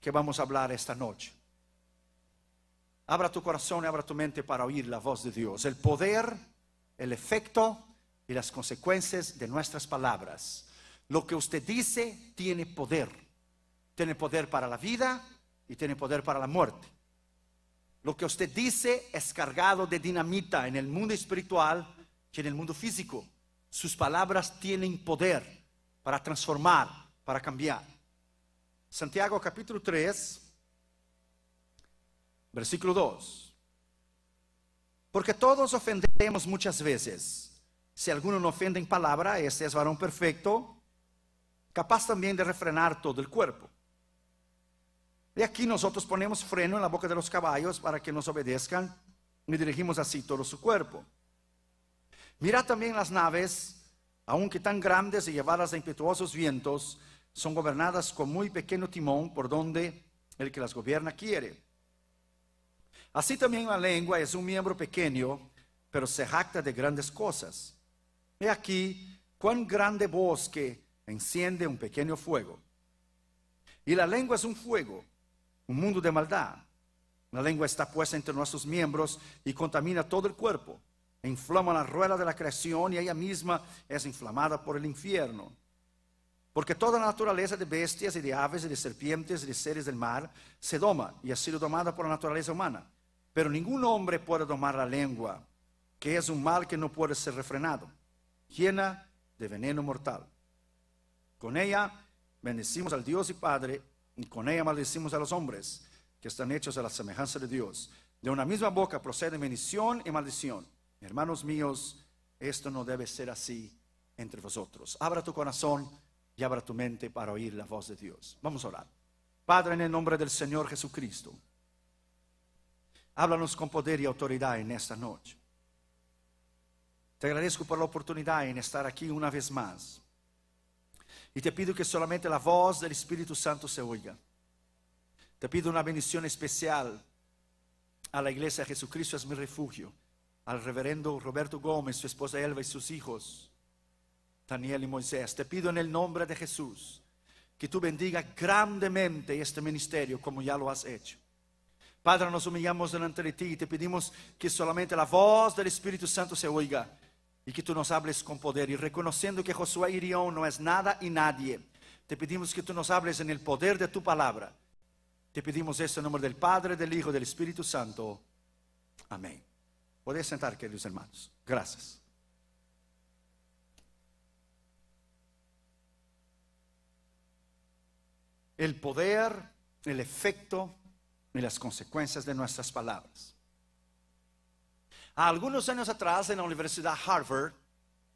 que vamos a hablar esta noche. Abra tu corazón y abra tu mente para oír la voz de Dios, el poder, el efecto y las consecuencias de nuestras palabras. Lo que usted dice tiene poder. Tiene poder para la vida y tiene poder para la muerte. Lo que usted dice es cargado de dinamita en el mundo espiritual que en el mundo físico. Sus palabras tienen poder para transformar, para cambiar. Santiago capítulo 3, versículo 2. Porque todos ofendemos muchas veces. Si alguno no ofende en palabra, este es varón perfecto, capaz también de refrenar todo el cuerpo. Y aquí nosotros ponemos freno en la boca de los caballos para que nos obedezcan y dirigimos así todo su cuerpo. Mira también las naves, aunque tan grandes y llevadas a impetuosos vientos, son gobernadas con muy pequeño timón por donde el que las gobierna quiere. Así también la lengua es un miembro pequeño, pero se jacta de grandes cosas. He aquí cuán grande bosque enciende un pequeño fuego. Y la lengua es un fuego, un mundo de maldad. La lengua está puesta entre nuestros miembros y contamina todo el cuerpo. inflama la rueda de la creación y ella misma es inflamada por el infierno. Porque toda naturaleza de bestias y de aves y de serpientes y de seres del mar se doma y ha sido domada por la naturaleza humana. Pero ningún hombre puede domar la lengua, que es un mal que no puede ser refrenado, llena de veneno mortal. Con ella bendecimos al Dios y Padre, y con ella maldecimos a los hombres, que están hechos a la semejanza de Dios. De una misma boca procede bendición y maldición. Hermanos míos, esto no debe ser así entre vosotros. Abra tu corazón y abra tu mente para oír la voz de Dios. Vamos a orar. Padre, en el nombre del Señor Jesucristo, háblanos con poder y autoridad en esta noche. Te agradezco por la oportunidad en estar aquí una vez más. Y te pido que solamente la voz del Espíritu Santo se oiga. Te pido una bendición especial a la iglesia. Jesucristo es mi refugio. Al reverendo Roberto Gómez, su esposa Elva y sus hijos Daniel y Moisés. Te pido en el nombre de Jesús que tú bendiga grandemente este ministerio como ya lo has hecho. Padre, nos humillamos delante de ti y te pedimos que solamente la voz del Espíritu Santo se oiga y que tú nos hables con poder. Y reconociendo que Josué Irión no es nada y nadie, te pedimos que tú nos hables en el poder de tu palabra. Te pedimos esto en nombre del Padre, del Hijo, y del Espíritu Santo. Amén. Podéis sentar, queridos hermanos. Gracias. el poder, el efecto y las consecuencias de nuestras palabras. Algunos años atrás en la Universidad Harvard,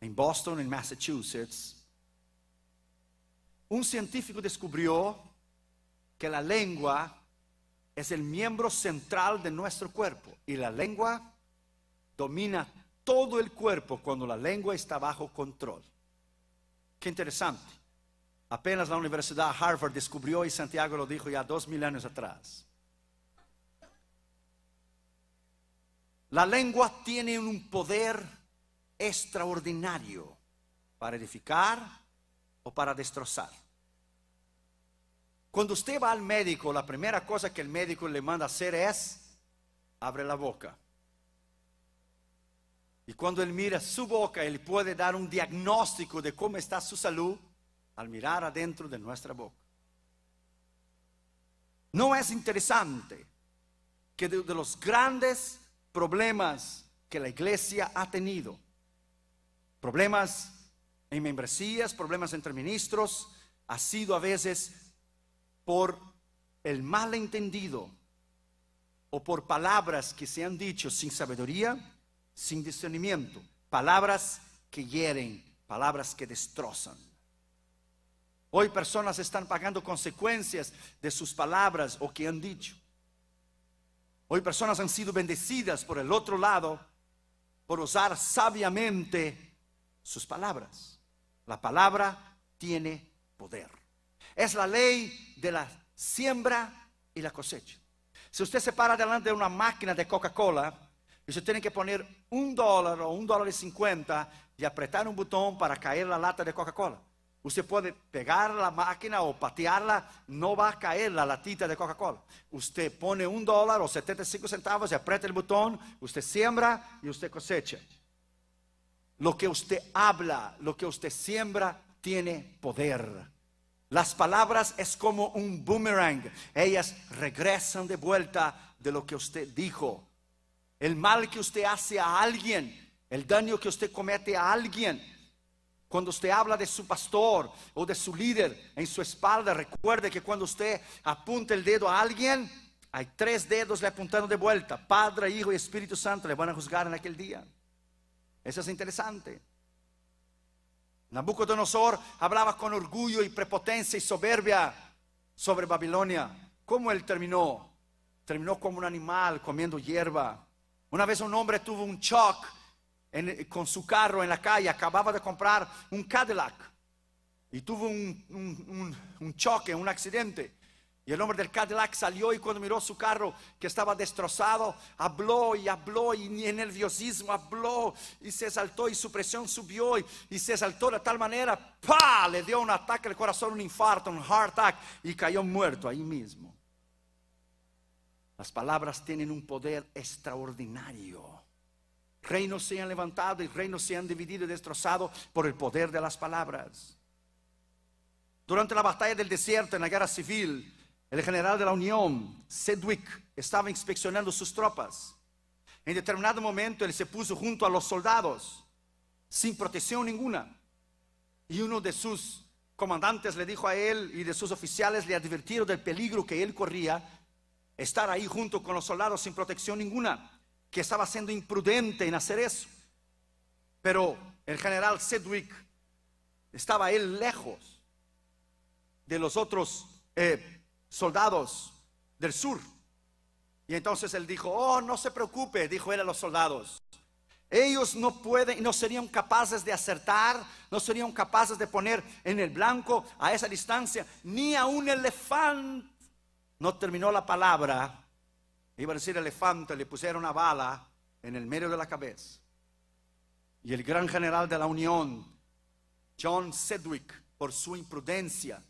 en Boston, en Massachusetts, un científico descubrió que la lengua es el miembro central de nuestro cuerpo y la lengua domina todo el cuerpo cuando la lengua está bajo control. Qué interesante. Apenas la Universidad Harvard descubrió y Santiago lo dijo ya dos mil años atrás. La lengua tiene un poder extraordinario para edificar o para destrozar. Cuando usted va al médico, la primera cosa que el médico le manda hacer es abre la boca. Y cuando él mira su boca, él puede dar un diagnóstico de cómo está su salud al mirar adentro de nuestra boca. No es interesante que de, los grandes problemas que la iglesia ha tenido, problemas en membresías, problemas entre ministros, ha sido a veces por el malentendido o por palabras que se han dicho sin sabiduría, sin discernimiento, palabras que hieren, palabras que destrozan. Hoy personas están pagando consecuencias de sus palabras o que han dicho. Hoy personas han sido bendecidas por el otro lado por usar sabiamente sus palabras. La palabra tiene poder. Es la ley de la siembra y la cosecha. Si usted se para delante de una máquina de Coca-Cola y usted tiene que poner un dólar o un dólar y cincuenta y apretar un botón para caer la lata de Coca-Cola. Usted puede pegar la máquina o patearla, no va a caer la latita de Coca-Cola. Usted pone un dólar o 75 centavos y aprieta el botón, usted siembra y usted cosecha. Lo que usted habla, lo que usted siembra, tiene poder. Las palabras es como un boomerang. Ellas regresan de vuelta de lo que usted dijo. El mal que usted hace a alguien, el daño que usted comete a alguien, cuando usted habla de su pastor o de su líder en su espalda, recuerde que cuando usted apunta el dedo a alguien, hay tres dedos le apuntando de vuelta. Padre, Hijo y Espíritu Santo le van a juzgar en aquel día. Eso es interesante. Nabucodonosor hablaba con orgullo y prepotencia y soberbia sobre Babilonia. ¿Cómo él terminó? Terminó como un animal comiendo hierba. Una vez un hombre tuvo un shock con su carro en la calle, acababa de comprar un Cadillac y tuvo un, choque, un accidente. Y el hombre del Cadillac salió y cuando miró su carro que estaba destrozado, habló y habló y en nerviosismo habló y se saltó y su presión subió y, se saltó de tal manera, ¡pa! Le dio un ataque al corazón, un infarto, un heart attack y cayó muerto ahí mismo. Las palabras tienen un poder extraordinario reinos han levantado y reinos han dividido y destrozado por el poder de las palabras. Durante la batalla del desierto en la guerra civil, el general de la Unión, Sedwick, estaba inspeccionando sus tropas. En determinado momento él se puso junto a los soldados, sin protección ninguna. Y uno de sus comandantes le dijo a él y de sus oficiales le advirtieron del peligro que él corría estar ahí junto con los soldados sin protección ninguna que estaba siendo imprudente en hacer eso. Pero el general Sedgwick estaba él lejos de los otros eh, soldados del sur. Y entonces él dijo, oh, no se preocupe, dijo él a los soldados. Ellos no pueden, no serían capaces de acertar, no serían capaces de poner en el blanco a esa distancia, ni a un elefante. No terminó la palabra iba a decir elefante, le pusieron una bala en el medio de la cabeza. Y el gran general de la Unión, John Sedgwick, por su imprudencia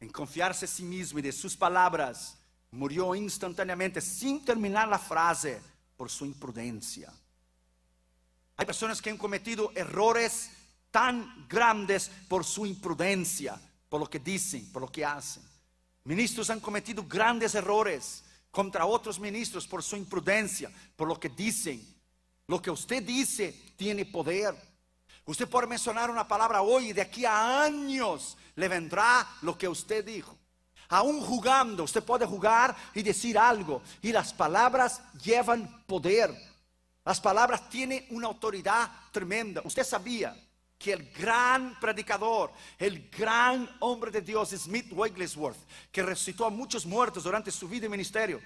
en confiarse a sí mismo y de sus palabras, murió instantáneamente sin terminar la frase por su imprudencia. Hay personas que han cometido errores tan grandes por su imprudencia, por lo que dicen, por lo que hacen. Ministros han cometido grandes errores contra otros ministros por su imprudencia, por lo que dicen. Lo que usted dice tiene poder. Usted puede mencionar una palabra hoy y de aquí a años le vendrá lo que usted dijo. Aún jugando, usted puede jugar y decir algo. Y las palabras llevan poder. Las palabras tienen una autoridad tremenda. Usted sabía que el gran predicador, el gran hombre de Dios, Smith Wigglesworth, que resucitó a muchos muertos durante su vida y ministerio,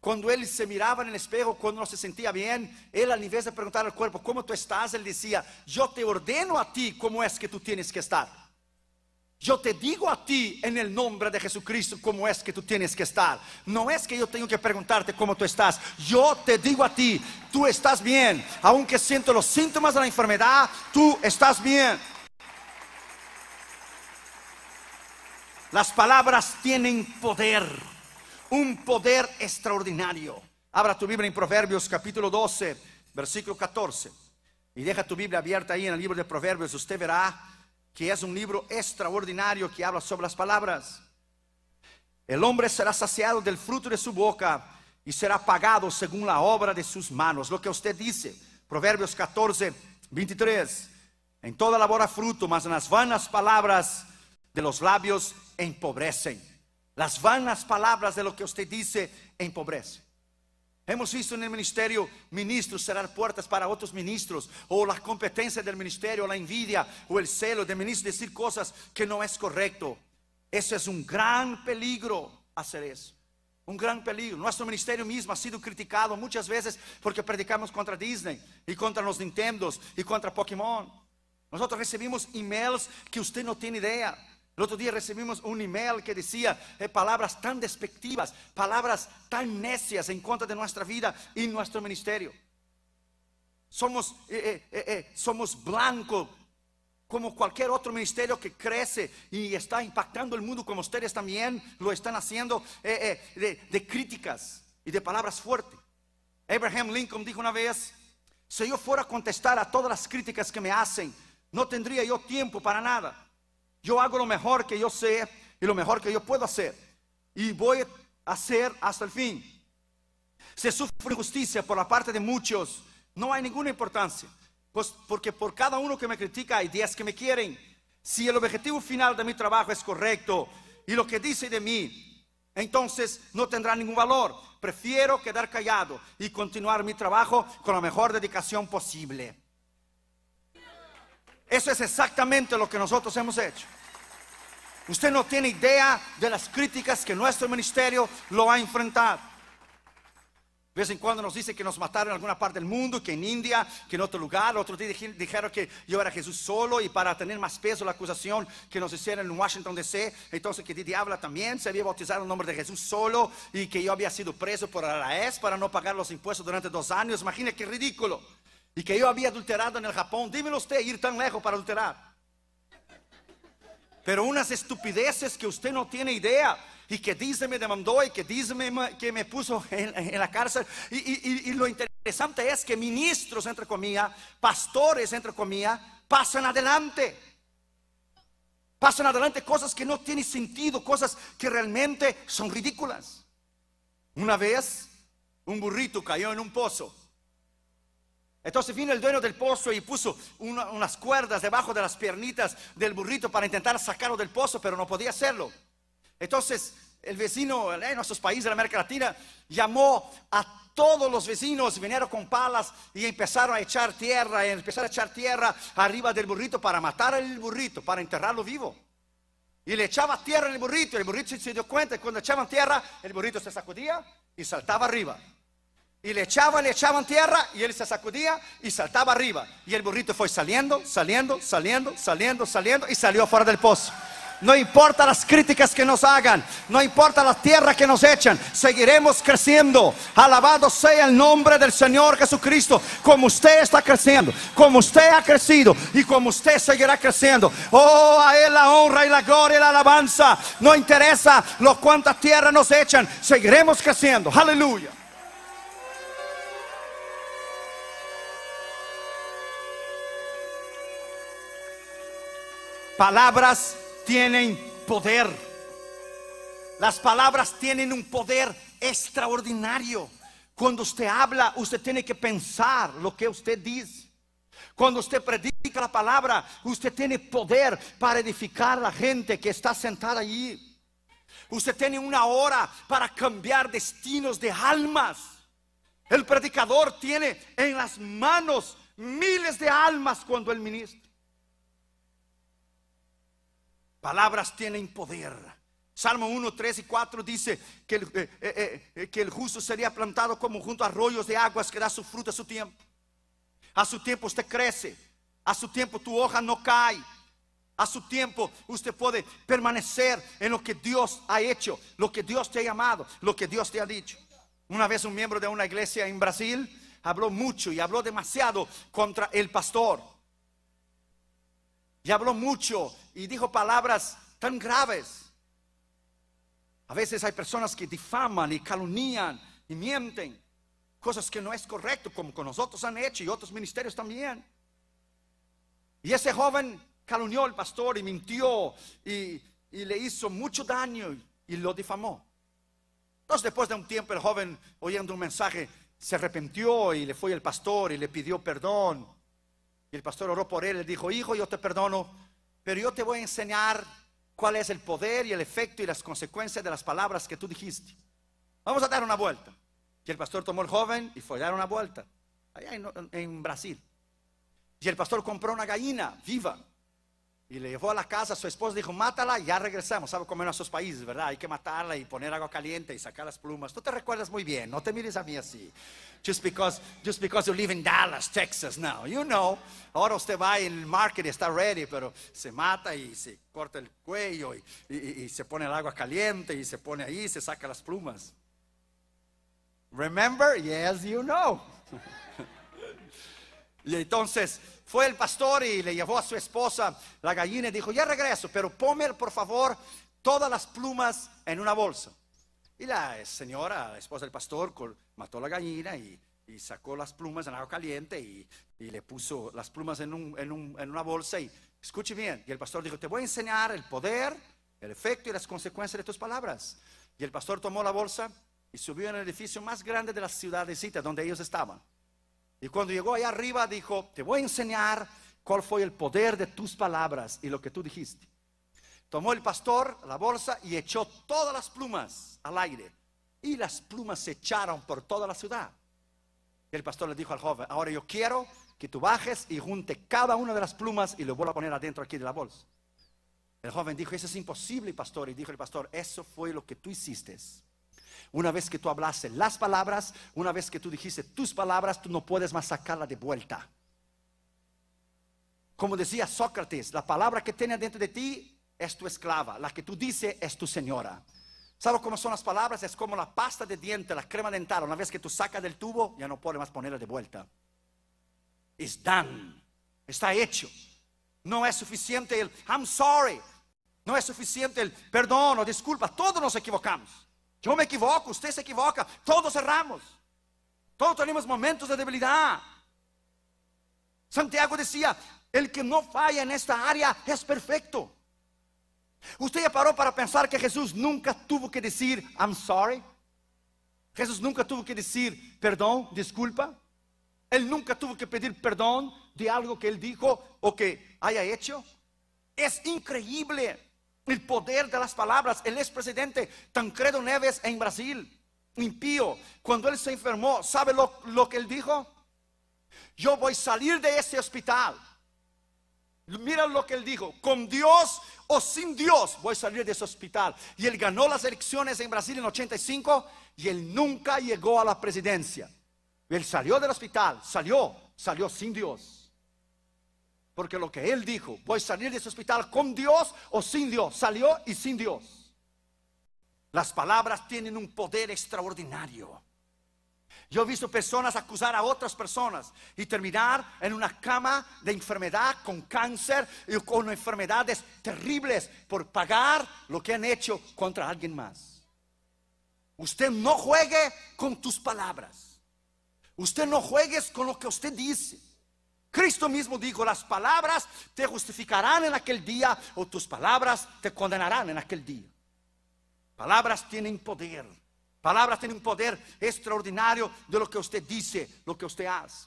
cuando él se miraba en el espejo, cuando no se sentía bien, él a nivel de preguntar al cuerpo, ¿cómo tú estás? Él decía, yo te ordeno a ti cómo es que tú tienes que estar. Yo te digo a ti en el nombre de Jesucristo cómo es que tú tienes que estar. No es que yo tengo que preguntarte cómo tú estás. Yo te digo a ti, tú estás bien. Aunque siento los síntomas de la enfermedad, tú estás bien. Las palabras tienen poder, un poder extraordinario. Abra tu Biblia en Proverbios capítulo 12, versículo 14. Y deja tu Biblia abierta ahí en el libro de Proverbios. Usted verá que es un libro extraordinario que habla sobre las palabras. El hombre será saciado del fruto de su boca y será pagado según la obra de sus manos. Lo que usted dice, Proverbios 14, 23. En toda labor fruto, mas en las vanas palabras de los labios empobrecen. Las vanas palabras de lo que usted dice empobrecen. Hemos visto en el ministerio ministros cerrar puertas para otros ministros, o la competencia del ministerio, la envidia, o el celo del ministro decir cosas que no es correcto. Eso es un gran peligro hacer eso. Un gran peligro. Nuestro ministerio mismo ha sido criticado muchas veces porque predicamos contra Disney y contra los Nintendos y contra Pokémon. Nosotros recibimos emails que usted no tiene idea el otro día recibimos un email que decía eh, palabras tan despectivas, palabras tan necias en contra de nuestra vida y nuestro ministerio. Somos, eh, eh, somos blanco como cualquier otro ministerio que crece y está impactando el mundo como ustedes también lo están haciendo de, de críticas y de palabras fuertes. Abraham Lincoln dijo una vez, si yo fuera a contestar a todas las críticas que me hacen, no tendría yo tiempo para nada. Yo hago lo mejor que yo sé y lo mejor que yo puedo hacer. Y voy a hacer hasta el fin. Se sufre injusticia por la parte de muchos. No hay ninguna importancia. Pues porque por cada uno que me critica hay 10 que me quieren. Si el objetivo final de mi trabajo es correcto y lo que dice de mí, entonces no tendrá ningún valor. Prefiero quedar callado y continuar mi trabajo con la mejor dedicación posible. Eso es exactamente lo que nosotros hemos hecho. Usted no tiene idea de las críticas que nuestro ministerio lo ha enfrentado. De vez en cuando nos dice que nos mataron en alguna parte del mundo, que en India, que en otro lugar. Otro día dijeron que yo era Jesús solo y para tener más peso la acusación que nos hicieron en Washington DC. Entonces que diabla también se había bautizado en nombre de Jesús solo y que yo había sido preso por la para no pagar los impuestos durante dos años. Imagina qué ridículo y que yo había adulterado en el Japón, dímelo usted, ir tan lejos para adulterar. Pero unas estupideces que usted no tiene idea y que dice me demandó y que dice que me puso en, la cárcel. Y, y, lo interesante es que ministros, entre comillas, pastores, entre comillas, pasan adelante. Pasan adelante cosas que no tienen sentido, cosas que realmente son ridículas. Una vez un burrito cayó en un pozo entonces vino el dueño del pozo y puso unas cuerdas debajo de las piernitas del burrito para intentar sacarlo del pozo, pero no podía hacerlo. Entonces el vecino en eh, nuestros países de América Latina llamó a todos los vecinos, vinieron con palas y empezaron a echar tierra, y empezaron a echar tierra arriba del burrito para matar al burrito, para enterrarlo vivo. Y le echaba tierra al burrito, el burrito se dio cuenta, y cuando echaban tierra, el burrito se sacudía y saltaba arriba. Y le echaban, le echaban tierra y él se sacudía y saltaba arriba. Y el burrito fue saliendo, saliendo, saliendo, saliendo, saliendo y salió fuera del pozo. No importa las críticas que nos hagan, no importa la tierra que nos echan, seguiremos creciendo. Alabado sea el nombre del Señor Jesucristo. Como usted está creciendo, como usted ha crecido y como usted seguirá creciendo. Oh, a Él la honra y la gloria y la alabanza. No interesa lo cuánta tierra nos echan, seguiremos creciendo. Aleluya. palabras tienen poder. Las palabras tienen un poder extraordinario. Cuando usted habla, usted tiene que pensar lo que usted dice. Cuando usted predica la palabra, usted tiene poder para edificar a la gente que está sentada allí. Usted tiene una hora para cambiar destinos de almas. El predicador tiene en las manos miles de almas cuando el ministro Palabras tienen poder. Salmo 1, 3 y 4 dice eh, eh, eh, que el, justo sería plantado como junto a arroyos de aguas que da su fruto a su tiempo. A su tiempo usted crece, a su tiempo tu hoja no cae, a su tiempo usted puede permanecer en lo que Dios ha hecho, lo que Dios te ha llamado, lo que Dios te ha dicho. Una vez un miembro de una iglesia en Brasil habló mucho y habló demasiado contra el pastor y habló mucho y dijo palabras tan graves. A veces hay personas que difaman y calunían y mienten, cosas que no es correcto, como con nosotros han hecho y otros ministerios también. Y ese joven calunió al pastor y mintió y, y le hizo mucho daño y lo difamó. Entonces después de un tiempo el joven oyendo un mensaje se arrepintió y le fue al pastor y le pidió perdón. Y el pastor oró por él, le dijo, hijo, yo te perdono, pero yo te voy a enseñar cuál es el poder y el efecto y las consecuencias de las palabras que tú dijiste. Vamos a dar una vuelta. Y el pastor tomó el joven y fue a dar una vuelta, allá en, en Brasil. Y el pastor compró una gallina viva y le llevó a la casa, su esposa dijo, mátala, y ya regresamos, sabe comer a sus países, ¿verdad? Hay que matarla y poner agua caliente y sacar las plumas. Tú te recuerdas muy bien, no te mires a mí así. Just because, you live in Dallas, Texas now, you know. Ahora usted va en el market y está ready, pero se mata y se corta el cuello y, y se pone el agua caliente y se pone ahí y se saca las plumas. Remember? Yes, you know. y entonces fue el pastor y le llevó a su esposa la gallina y dijo, ya regreso, pero ponme por favor todas las plumas en una bolsa. Y la señora, esposa del pastor, mató la gallina y, sacó las plumas en agua caliente y, le puso las plumas en, una bolsa y escuche bien. Y el pastor dijo, te voy a enseñar el poder, el efecto y las consecuencias de tus palabras. Y el pastor tomó la bolsa y subió en el edificio más grande de la ciudad de Cita, donde ellos estaban. Y cuando llegó allá arriba dijo, te voy a enseñar cuál fue el poder de tus palabras y lo que tú dijiste. Tomó el pastor la bolsa y echó todas las plumas al aire. Y las plumas se echaron por toda la ciudad. Y El pastor le dijo al joven, ahora yo quiero que tú bajes y junte cada una de las plumas y lo vuelva a poner adentro aquí de la bolsa. El joven dijo, eso es imposible, pastor. Y dijo el pastor, eso fue lo que tú hiciste. Una vez que tú hablaste las palabras, una vez que tú dijiste tus palabras, tú no puedes más sacarla de vuelta. Como decía Sócrates, la palabra que tiene dentro de ti es tu esclava, la que tú dices es tu señora. ¿Sabes cómo son las palabras? Es como la pasta de dientes, la crema dental. Una vez que tú sacas del tubo, ya no puedes más ponerla de vuelta. Es done. Está hecho. No es suficiente el I'm sorry. No es suficiente el perdón o disculpa. Todos nos equivocamos. Yo me equivoco, usted se equivoca, todos erramos Todos tenemos momentos de debilidad. Santiago decía, el que no falla en esta área es perfecto. ¿Usted ya paró para pensar que Jesús nunca tuvo que decir, I'm sorry? Jesús nunca tuvo que decir, perdón, disculpa. Él nunca tuvo que pedir perdón de algo que él dijo o que haya hecho. Es increíble. El poder de las palabras. El expresidente Tancredo Neves en Brasil, impío, cuando él se enfermó, ¿sabe lo, que él dijo? Yo voy a salir de ese hospital. Mira lo que él dijo, con Dios o sin Dios voy a salir de ese hospital. Y él ganó las elecciones en Brasil en 85 y él nunca llegó a la presidencia. Él salió del hospital, salió, salió sin Dios. Porque lo que él dijo, voy a salir de ese hospital con Dios o sin Dios, salió y sin Dios. Las palabras tienen un poder extraordinario. Yo he visto personas acusar a otras personas y terminar en una cama de enfermedad con cáncer y con enfermedades terribles por pagar lo que han hecho contra alguien más. Usted no juegue con tus palabras. Usted no juegue con lo que usted dice. Cristo mismo dijo, las palabras te justificarán en aquel día o tus palabras te condenarán en aquel día. Palabras tienen poder. Palabras tienen un poder extraordinario de lo que usted dice, lo que usted hace.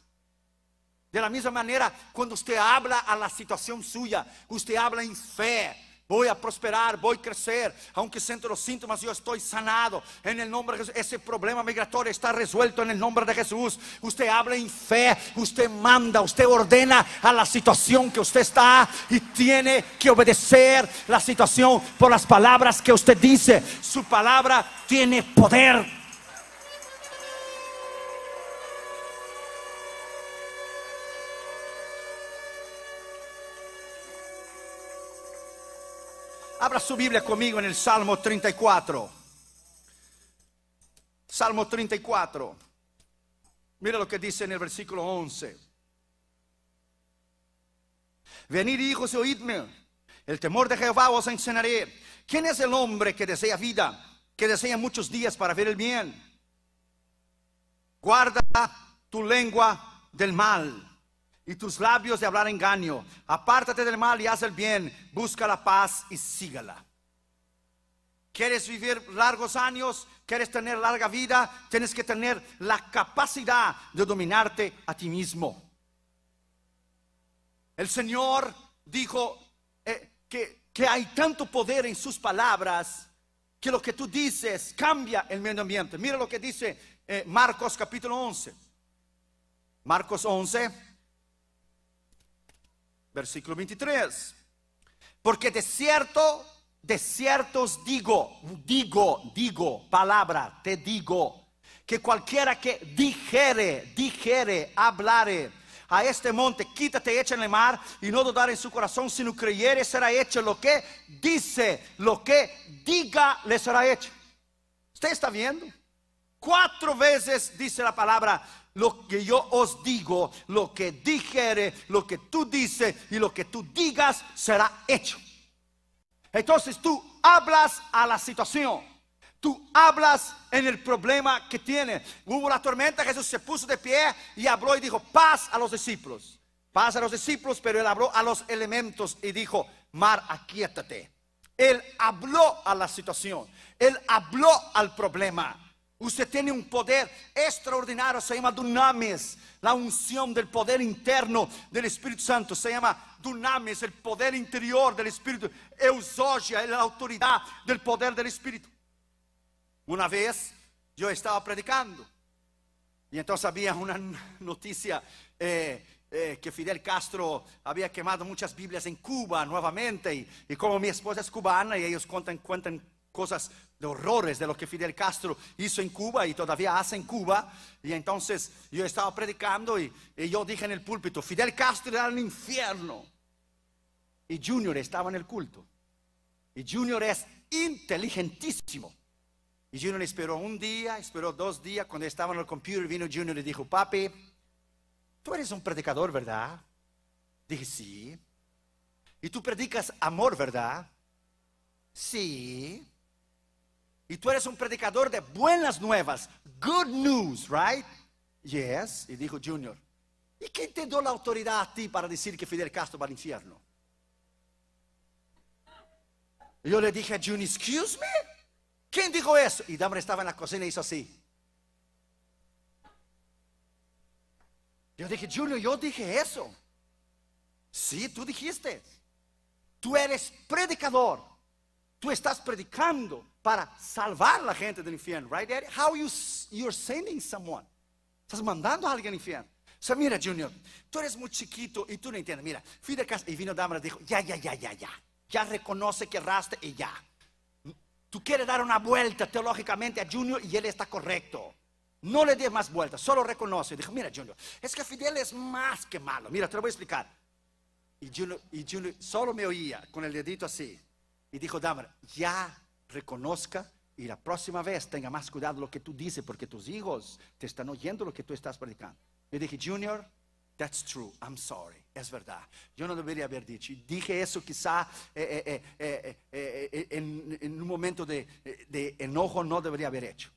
De la misma manera, cuando usted habla a la situación suya, usted habla en fe, Voy a prosperar, voy a crecer, aunque siento los síntomas, yo estoy sanado en el nombre de Jesús. Ese problema migratorio está resuelto en el nombre de Jesús. Usted habla en fe, usted manda, usted ordena a la situación que usted está y tiene que obedecer la situación por las palabras que usted dice. Su palabra tiene poder. Abra su Biblia conmigo en el Salmo 34. Salmo 34. Mira lo que dice en el versículo 11. Venid hijos y oídme. El temor de Jehová os enseñaré. ¿Quién es el hombre que desea vida, que desea muchos días para ver el bien? Guarda tu lengua del mal y tus labios de hablar engaño. Apártate del mal y haz el bien. Busca la paz y sígala. ¿Quieres vivir largos años? ¿Quieres tener larga vida? Tienes que tener la capacidad de dominarte a ti mismo. El Señor dijo eh, que, hay tanto poder en sus palabras que lo que tú dices cambia el medio ambiente. Mira lo que dice eh, Marcos capítulo 11. Marcos 11, Versículo 23. Porque de cierto, de cierto digo, digo, digo, palabra, te digo, que cualquiera que dijere, dijere, hablare a este monte, quítate, echa en el mar y no dudar en su corazón, sino creyere será hecho lo que dice, lo que diga le será hecho. ¿Usted está viendo? Cuatro veces dice la palabra, lo que yo os digo, lo que dijere, lo que tú dices y lo que tú digas será hecho. Entonces tú hablas a la situación. Tú hablas en el problema que tiene. Hubo la tormenta, Jesús se puso de pie y habló y dijo, paz a los discípulos. Paz a los discípulos, pero él habló a los elementos y dijo, mar, aquíétate. Él habló a la situación. Él habló al problema. Usted tiene un poder extraordinario, se llama dunamis, la unción del poder interno del Espíritu Santo, se llama dunamis, el poder interior del Espíritu, eusogia, la autoridad del poder del Espíritu. Una vez yo estaba predicando y entonces había una noticia eh, eh, que Fidel Castro había quemado muchas Biblias en Cuba nuevamente y, como mi esposa es cubana y ellos cuentan, cuentan cosas horrores de lo que Fidel Castro hizo en Cuba y todavía hace en Cuba. Y entonces yo estaba predicando y, yo dije en el púlpito, Fidel Castro era un infierno. Y Junior estaba en el culto. Y Junior es inteligentísimo. Y Junior esperó un día, esperó dos días. Cuando estaba en el computer, vino Junior y dijo, papi, tú eres un predicador, ¿verdad? Dije, sí. Y tú predicas amor, ¿verdad? Sí. Y tú eres un predicador de buenas nuevas. Good news, right? Yes. Y dijo Junior. ¿Y quién te dio la autoridad a ti para decir que Fidel Castro va al infierno? yo le dije a Junior, excuse me. ¿Quién dijo eso? Y Damar estaba en la cocina y hizo así. Yo dije, Junior, yo dije eso. Sí, tú dijiste. Tú eres predicador Tú estás predicando para salvar la gente del infierno, right, How you you're sending someone? Estás mandando a alguien al infierno. mira, Junior, tú eres muy chiquito y tú no entiendes. Mira, fui de y vino Dámara y dijo, ya, ya, ya, ya, ya. Ya reconoce que erraste y ya. Tú quieres dar una vuelta teológicamente a Junior y él está correcto. No le des más vueltas, solo reconoce. Dijo, mira, Junior, es que Fidel es más que malo. Mira, te lo voy a explicar. Y Junior, y Junior solo me oía con el dedito así. Y dijo Damar, ya reconozca y la próxima vez tenga más cuidado lo que tú dices porque tus hijos te están oyendo lo que tú estás predicando. me dije, Junior, that's true, I'm sorry, es verdad. Yo no debería haber dicho. Y dije eso quizá eh, eh, eh, en, un momento de, enojo no debería haber hecho.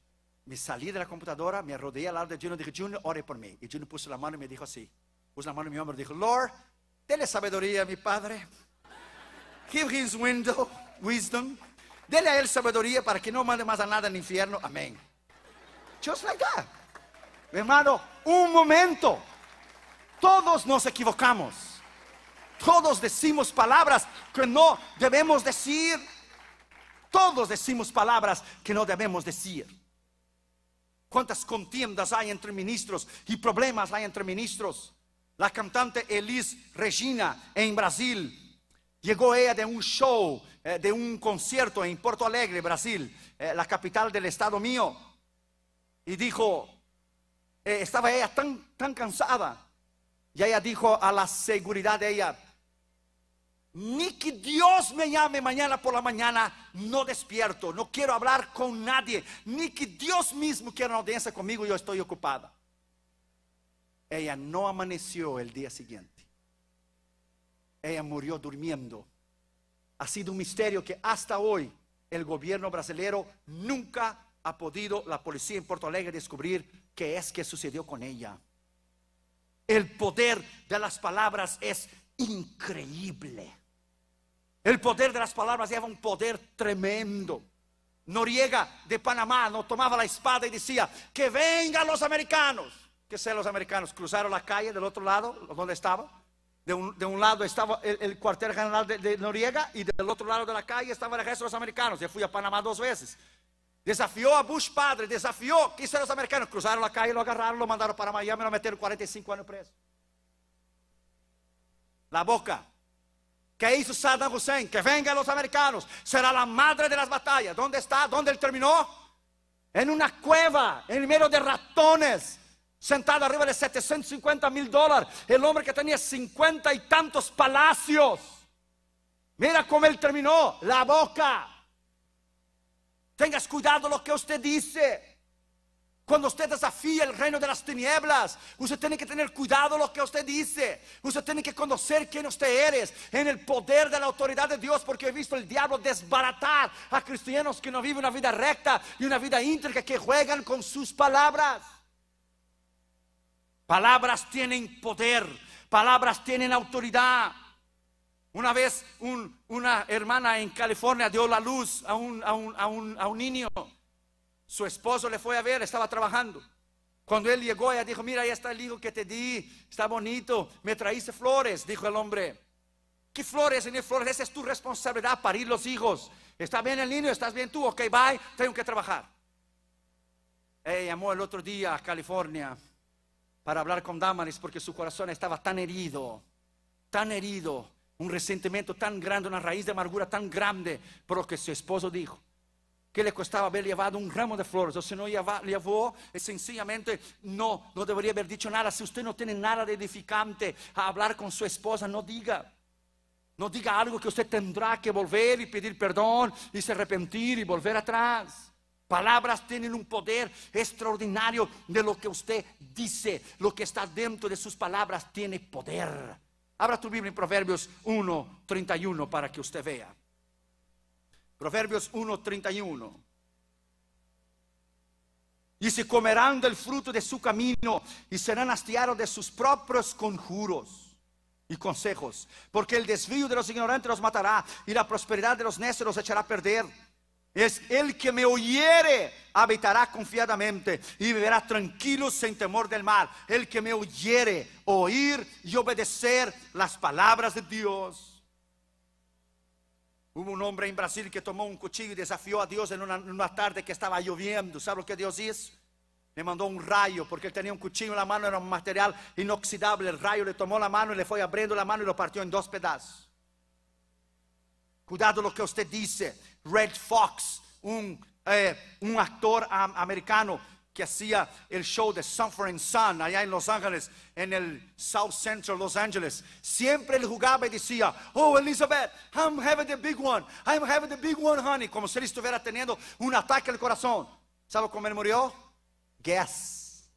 Me salí de la computadora, me rodeé al lado de Junior y dije, Junior, ore por mí. Y Junior puso la mano y me dijo así, puso la mano en mi hombro y dijo, Lord, dele sabiduría a mi padre. Give his window wisdom. Dele a él sabiduría para que no mande más a nada al infierno. Amén. Just like that. Hermano, un momento. Todos nos equivocamos. Todos decimos palabras que no debemos decir. Todos decimos palabras que no debemos decir. ¿Cuántas contiendas hay entre ministros y problemas hay entre ministros? La cantante Elis Regina en Brasil Llegó ella de un show, eh, de un concierto en Porto Alegre, Brasil, eh, la capital del estado mío, y dijo, eh, estaba ella tan, tan cansada, y ella dijo a la seguridad de ella, ni que Dios me llame mañana por la mañana, no despierto, no quiero hablar con nadie, ni que Dios mismo quiera una audiencia conmigo, yo estoy ocupada. Ella no amaneció el día siguiente ella murió durmiendo. Ha sido un misterio que hasta hoy el gobierno brasileño nunca ha podido la policía en Porto Alegre descubrir qué es que sucedió con ella. El poder de las palabras es increíble. El poder de las palabras lleva un poder tremendo. Noriega de Panamá no tomaba la espada y decía, que vengan los americanos. Que sean los americanos. Cruzaron la calle del otro lado, donde estaba. De un, lado estaba el, cuartel general de, Noriega y del otro lado de la calle estaba el resto de los americanos. Yo fui a Panamá dos veces. Desafió a Bush padre, desafió. ¿Qué hicieron los americanos? Cruzaron la calle, lo agarraron, lo mandaron para Miami, lo metieron 45 años preso. La boca. ¿Qué hizo Saddam Hussein? Que vengan los americanos. Será la madre de las batallas. ¿Dónde está? ¿Dónde él terminó? En una cueva, en medio de ratones sentado arriba de 750 mil dólares, el hombre que tenía 50 y tantos palacios. Mira cómo él terminó, la boca. Tengas cuidado lo que usted dice. Cuando usted desafía el reino de las tinieblas, usted tiene que tener cuidado lo que usted dice. Usted tiene que conocer quién usted eres en el poder de la autoridad de Dios, porque he visto el diablo desbaratar a cristianos que no viven una vida recta y una vida íntegra que juegan con sus palabras. Palabras tienen poder, palabras tienen autoridad. Una vez una hermana en California dio la luz a un, a, un, niño. Su esposo le fue a ver, estaba trabajando. Cuando él llegó, ella dijo, mira, ahí está el hijo que te di, está bonito, me traíste flores, dijo el hombre. ¿Qué flores, señor? Flores, esa es tu responsabilidad, parir los hijos. ¿Está bien el niño? ¿Estás bien tú? Ok, bye, tengo que trabajar. Ella llamó el otro día a California para hablar con Damaris porque su corazón estaba tan herido, tan herido, un resentimiento tan grande, una raíz de amargura tan grande por lo que su esposo dijo. Que le costaba haber llevado un ramo de flores, o si no llevó, sencillamente no, no debería haber dicho nada. Si usted no tiene nada de edificante a hablar con su esposa, no diga. No diga algo que usted tendrá que volver y pedir perdón y se arrepentir y volver atrás. Palabras tienen un poder extraordinario de lo que usted dice. Lo que está dentro de sus palabras tiene poder. Abra tu Biblia en Proverbios 1.31 para que usted vea. Proverbios 1.31 Y se comerán del fruto de su camino y serán hastiados de sus propios conjuros y consejos. Porque el desvío de los ignorantes los matará y la prosperidad de los necios los echará a perder. Es el que me oyere habitará confiadamente y vivirá tranquilo sin temor del mal. El que me oyere, oír y obedecer las palabras de Dios. Hubo un hombre en Brasil que tomó un cuchillo y desafió a Dios en una, tarde que estaba lloviendo. ¿Sabe lo que Dios hizo? Le mandó un rayo porque él tenía un cuchillo en la mano, era un material inoxidable. El rayo le tomó la mano y le fue abriendo la mano y lo partió en dos pedazos. Cuidado lo que usted dice. Red Fox, un, eh, actor americano que hacía el show de Suffering Sun allá en Los Ángeles, en el South Central Los Ángeles. Siempre él jugaba y decía, oh Elizabeth, I'm having the big one, I'm having the big one, honey. Como si él estuviera teniendo un ataque al corazón. ¿Sabe cómo él murió? Guess.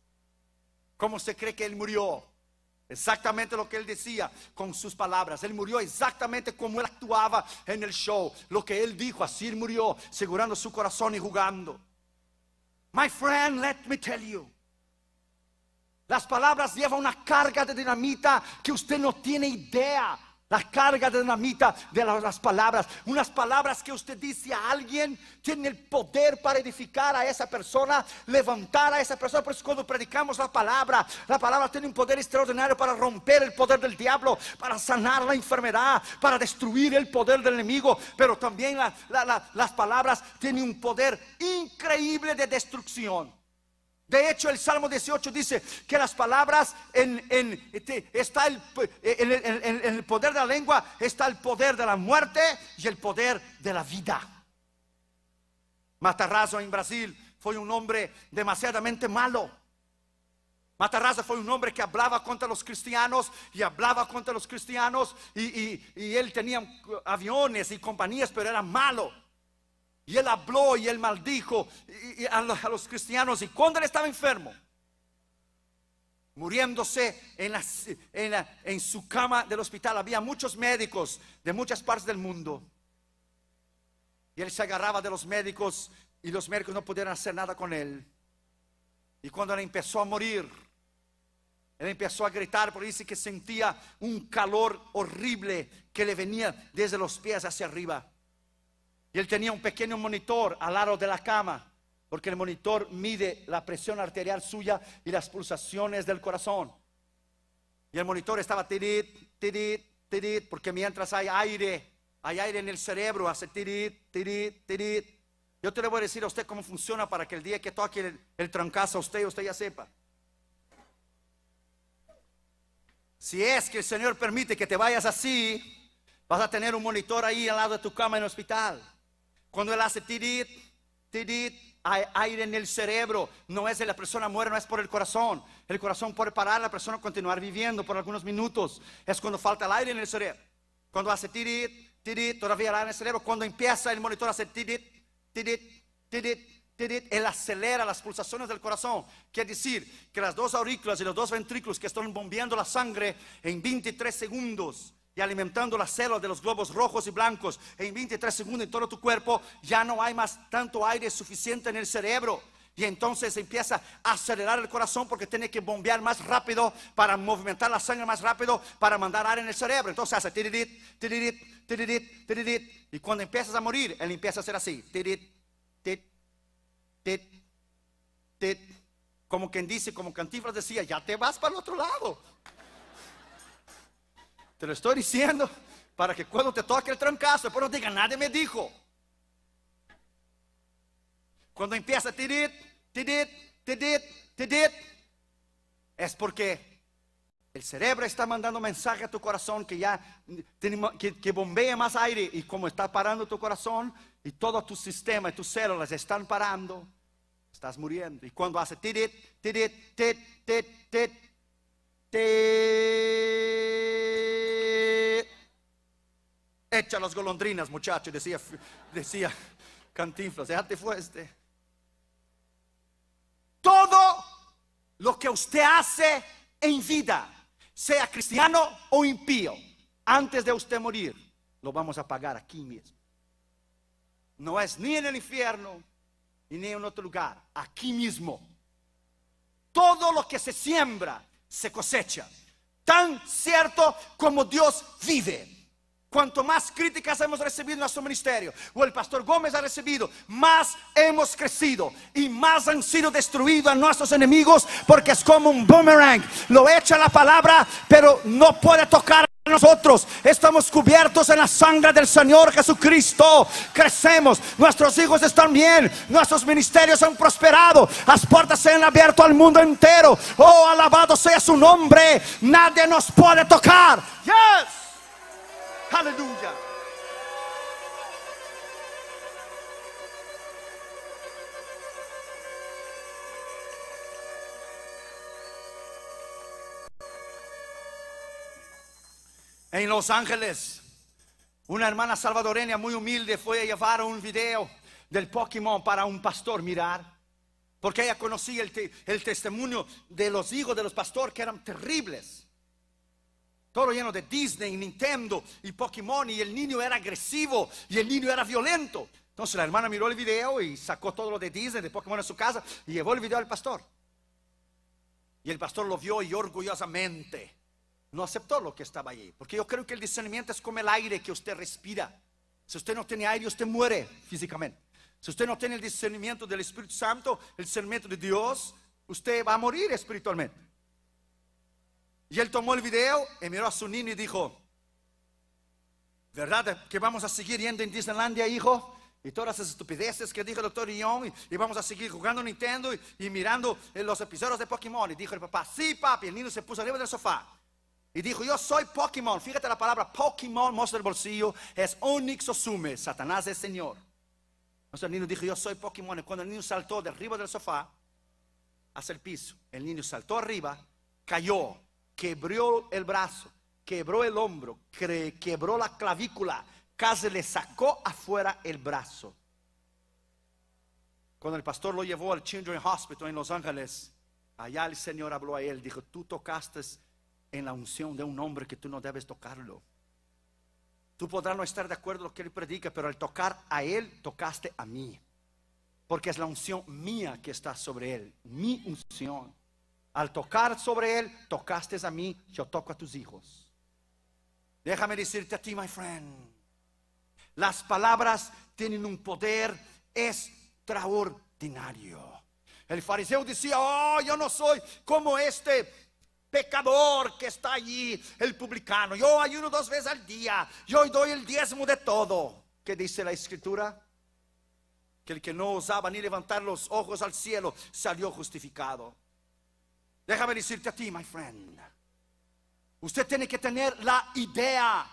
¿Cómo se cree que él murió? Exactamente lo que él decía con sus palabras. Él murió exactamente como él actuaba en el show. Lo que él dijo, así murió, Segurando su corazón y jugando. My friend, let me tell you. Las palabras llevan una carga de dinamita que usted no tiene idea. La carga de dinamita de las palabras. Unas palabras que usted dice a alguien Tiene el poder para edificar a esa persona, levantar a esa persona. Por eso cuando predicamos la palabra, la palabra tiene un poder extraordinario para romper el poder del diablo, para sanar la enfermedad, para destruir el poder del enemigo. Pero también las palabras tienen un poder increíble de destrucción. De hecho, el Salmo 18 dice que las palabras en, este, está el, poder de la lengua, está el poder de la muerte y el poder de la vida. Matarrazo en Brasil fue un hombre demasiadamente malo. Matarraza fue un hombre que hablaba contra los cristianos y hablaba contra los cristianos y, y él tenía aviones y compañías, pero era malo. Y él habló y él maldijo a, los, cristianos. Y cuando él estaba enfermo, muriéndose en, en, en, su cama del hospital. Había muchos médicos de muchas partes del mundo. Y él se agarraba de los médicos y los médicos no pudieron hacer nada con él. Y cuando él empezó a morir, él empezó a gritar, porque dice que sentía un calor horrible que le venía desde los pies hacia arriba. Y él tenía un pequeño monitor al lado de la cama, porque el monitor mide la presión arterial suya y las pulsaciones del corazón. Y el monitor estaba tirit, tirit, tirit, porque mientras hay aire, hay aire en el cerebro, hace tirit, tirit, tirit. Yo te le voy a decir a usted cómo funciona para que el día que toque el, el trancazo a usted, usted ya sepa. Si es que el Señor permite que te vayas así, vas a tener un monitor ahí al lado de tu cama en el hospital. Cuando él hace tirit, tirit, hay aire en el cerebro, no es de la persona muere, no es por el corazón. El corazón puede parar, la persona continuar viviendo por algunos minutos. Es cuando falta el aire en el cerebro. Cuando hace tirit, tirit, todavía hay aire en el cerebro. Cuando empieza el monitor a hacer tirit, tirit, tirit, tirit, él acelera las pulsaciones del corazón. Quiere decir que las dos aurículas y los dos ventrículos que están bombeando la sangre en 23 segundos y alimentando las células de los globos rojos y blancos e en 23 segundos en todo tu cuerpo, ya no hay más tanto aire suficiente en el cerebro. Y entonces empieza a acelerar el corazón porque tiene que bombear más rápido para movimentar la sangre más rápido para mandar aire en el cerebro. Entonces hace tiridit, tiririt, tiririt, tiridit, Y cuando empiezas a morir, él empieza a hacer así: tit, tit, tit. Como quien dice, como Cantifras decía, ya te vas para el otro lado. Te lo estoy diciendo para que cuando te toque el trancazo, después no diga, nadie me dijo. Cuando empieza tidit, tidit, tidit, tidit, es porque el cerebro está mandando mensaje a tu corazón que ya que, que bombea más aire y como está parando tu corazón y todo tu sistema y tus células están parando, estás muriendo. Y cuando hace tidit, tidit, tirit, tirit, Echa las golondrinas, muchacho, decía, decía Cantinflas, déjate fuerte. Este. Todo lo que usted hace en vida, sea cristiano o impío, antes de usted morir, lo vamos a pagar aquí mismo. No es ni en el infierno, ni en otro lugar, aquí mismo. Todo lo que se siembra se cosecha, tan cierto como Dios vive. Cuanto más críticas hemos recibido en nuestro ministerio, o el pastor Gómez ha recibido, más hemos crecido y más han sido destruidos a nuestros enemigos, porque es como un boomerang. Lo echa la palabra, pero no puede tocar a nosotros. Estamos cubiertos en la sangre del Señor Jesucristo. Crecemos, nuestros hijos están bien, nuestros ministerios han prosperado, las puertas se han abierto al mundo entero. Oh, alabado sea su nombre, nadie nos puede tocar. Yes. Aleluya. En Los Ángeles, una hermana salvadoreña muy humilde fue a llevar un video del Pokémon para un pastor mirar. Porque ella conocía el, el testimonio de los hijos de los pastores que eran terribles. Todo lleno de Disney, Nintendo y Pokémon. Y el niño era agresivo y el niño era violento. Entonces la hermana miró el video y sacó todo lo de Disney, de Pokémon a su casa y llevó el video al pastor. Y el pastor lo vio y orgullosamente no aceptó lo que estaba allí. Porque yo creo que el discernimiento es como el aire que usted respira. Si usted no tiene aire, usted muere físicamente. Si usted no tiene el discernimiento del Espíritu Santo, el discernimiento de Dios, usted va a morir espiritualmente. Y él tomó el video y miró a su niño y dijo, ¿verdad que vamos a seguir yendo en Disneylandia, hijo? Y todas esas estupideces que dijo el doctor Young y, y, vamos a seguir jugando Nintendo y, mirando eh, los episodios de Pokémon. Y dijo el papá, sí, papi. El niño se puso arriba del sofá. Y dijo, yo soy Pokémon. Fíjate la palabra Pokémon, Mostra el bolsillo, es Onix Satanás es Señor. Entonces el niño dijo, yo soy Pokémon. Y cuando el niño saltó de arriba del sofá hacia el piso, el niño saltó arriba, cayó quebró el brazo, quebró el hombro, quebró la clavícula, casi le sacó afuera el brazo. Cuando el pastor lo llevó al Children's Hospital en Los Ángeles, allá el Señor habló a él, dijo, tú tocaste en la unción de un hombre que tú no debes tocarlo. Tú podrás no estar de acuerdo con lo que él predica, pero al tocar a él, tocaste a mí. Porque es la unción mía que está sobre él, mi unción. Al tocar sobre él, tocaste a mí, yo toco a tus hijos. Déjame decirte a ti, my friend, las palabras tienen un poder extraordinario. El fariseo decía, oh, yo no soy como este pecador que está allí, el publicano. Yo ayuno dos veces al día, yo doy el diezmo de todo. ¿Qué dice la escritura? Que el que no osaba ni levantar los ojos al cielo salió justificado. Déjame decirte a ti, my friend. Usted tiene que tener la idea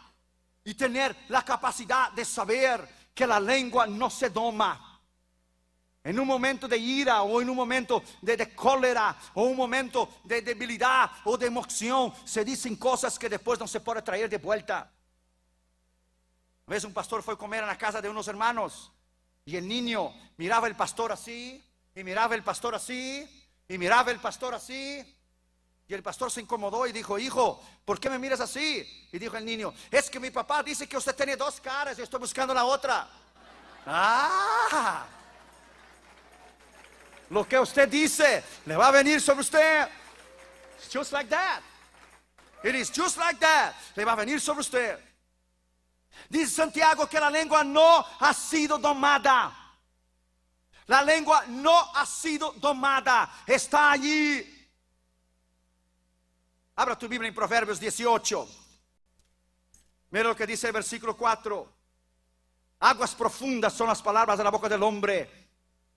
y tener la capacidad de saber que la lengua no se doma. En un momento de ira o en un momento de, cólera o un momento de debilidad o de emoción, se dicen cosas que después no se puede traer de vuelta. Una vez un pastor fue a comer En la casa de unos hermanos y el niño miraba al pastor así y miraba al pastor así y miraba el pastor así. Y el pastor se incomodó y dijo, hijo, ¿por qué me miras así? Y dijo el niño, es que mi papá dice que usted tiene dos caras y estoy buscando la otra. ah, lo que usted dice le va a venir sobre usted. just like that. It is just like that. Le va a venir sobre usted. Dice Santiago que la lengua no ha sido domada. La lengua no ha sido domada, está allí. Abra tu Biblia en Proverbios 18. Mira lo que dice el versículo 4. Aguas profundas son las palabras de la boca del hombre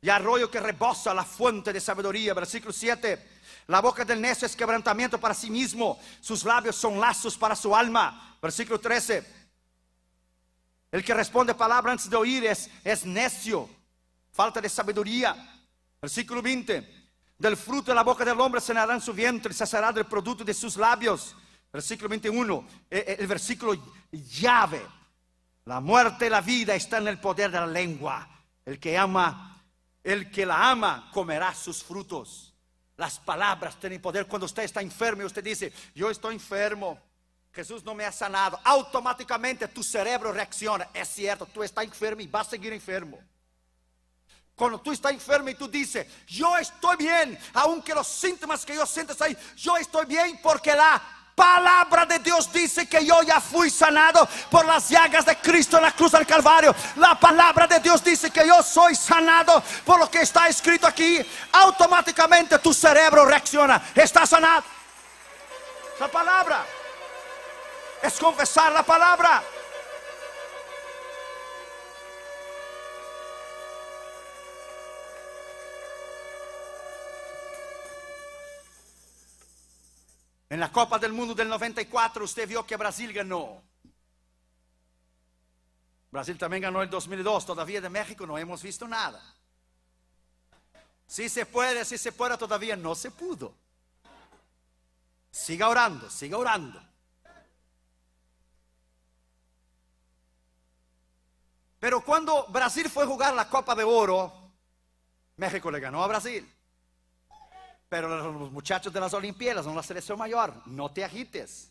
y arroyo que rebosa la fuente de sabiduría. Versículo 7. La boca del necio es quebrantamiento para sí mismo, sus labios son lazos para su alma. Versículo 13. El que responde palabras antes de oír es, es necio falta de sabiduría. Versículo 20. Del fruto de la boca del hombre se en su vientre, Se saciará del producto de sus labios. Versículo 21, e, e, el versículo llave. La muerte y la vida están en el poder de la lengua. El que ama, el que la ama comerá sus frutos. Las palabras tienen poder. Cuando usted está enfermo y usted dice, yo estoy enfermo, Jesús no me ha sanado, automáticamente tu cerebro reacciona. Es cierto, tú estás enfermo y vas a seguir enfermo. Cuando tú estás enfermo y tú dices, yo estoy bien, aunque los síntomas que yo siento ahí, yo estoy bien porque la palabra de Dios dice que yo ya fui sanado por las llagas de Cristo en la cruz del Calvario. La palabra de Dios dice que yo soy sanado por lo que está escrito aquí. Automáticamente tu cerebro reacciona. Está sanado. La palabra. Es confesar la palabra. En la Copa del Mundo del 94 usted vio que Brasil ganó. Brasil también ganó el 2002, todavía de México no hemos visto nada. Si se puede, si se puede, todavía no se pudo. Siga orando, siga orando. Pero cuando Brasil fue a jugar la Copa de Oro, México le ganó a Brasil. Pero los muchachos de las Olimpiadas, son la selección mayor, no te agites.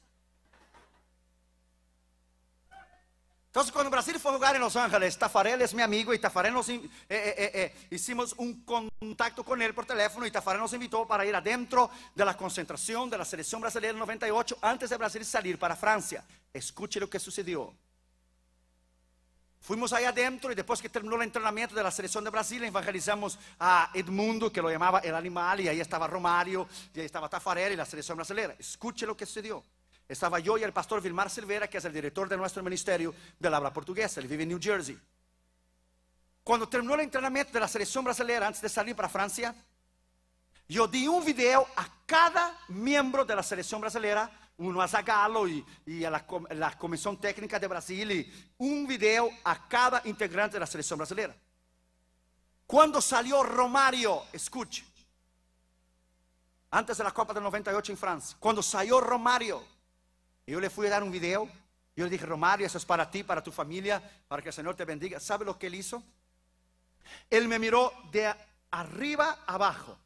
Entonces, cuando Brasil fue a jugar en Los Ángeles, Tafarel es mi amigo y Tafarel nos eh, eh, eh, hicimos un contacto con él por teléfono y Tafarel nos invitó para ir adentro de la concentración de la selección brasileña del 98 antes de Brasil salir para Francia. Escuche lo que sucedió. Fuimos allá adentro y después que terminó el entrenamiento de la selección de Brasil, evangelizamos a Edmundo, que lo llamaba el animal, y ahí estaba Romario, y ahí estaba Tafarel y la selección brasileña. Escuche lo que sucedió. Estaba yo y el pastor Vilmar Silvera, que es el director de nuestro ministerio la habla portuguesa, él vive en New Jersey. Cuando terminó el entrenamiento de la selección brasileña, antes de salir para Francia, yo di un video a cada miembro de la selección brasileña uno a Zagallo y, a la, Comisión Técnica de Brasil, y un video a cada integrante de la selección brasileña. Cuando salió Romario, escuche, antes de la Copa del 98 en Francia, cuando salió Romario, yo le fui a dar un video, yo le dije, Romario, eso es para ti, para tu familia, para que el Señor te bendiga. ¿Sabe lo que él hizo? Él me miró de arriba abajo